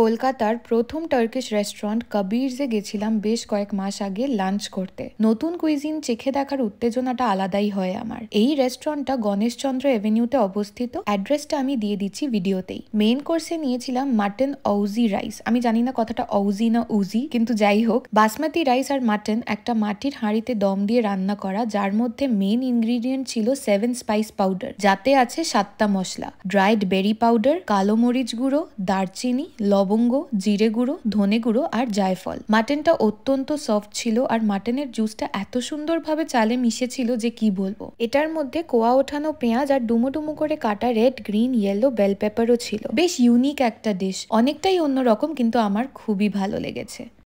কলকাতার প্রথম Turkish restaurant কবিরজে গেছিলাম বেশ কয়েক মাস আগে লাঞ্চ করতে নতুন কুইজিন চেখে দেখার উত্তেজনাটা আলাদাই হয় আমার এই রেস্টুরেন্টটা গণেশচন্দ্র এভিনিউতে অবস্থিত অ্যাড্রেসটা আমি দিয়ে দিচ্ছি ভিডিওতেই মেন কোর্সে নিয়েছিলাম মাটন অউজি রাইস আমি জানি না কথাটা অউজি না উজি কিন্তু যাই হোক বাসমতি রাইস আর মাটন একটা মাটির হাঁড়িতে দম দিয়ে রান্না করা যার মধ্যে মেন ইনগ্রিডিয়েন্ট ছিল সেভেন স্পাইস পাউডার যাতে আছে সাতটা মশলা ড্রাইড বেরি পাউডার কালো মরিচ গুঁড়ো দারচিনি ল লবঙ্গ জিরে গুঁড়ো ধনে গুঁড়ো আর জায়ফল মাটনটা অত্যন্ত সফট ছিল আর মাটনের জুসটা এত সুন্দরভাবে চালে মিশেছিল যে কি বলবো এটার মধ্যে কোয়া ওঠানো পেঁয়াজ আর ডুমো ডুমো করে কাটা রেড গ্রিন ইয়েলো বেল পেপারও ছিল বেশ ইউনিক একটা ডিশ অনেকটাই অন্যরকম কিন্তু আমার খুবই ভালো লেগেছে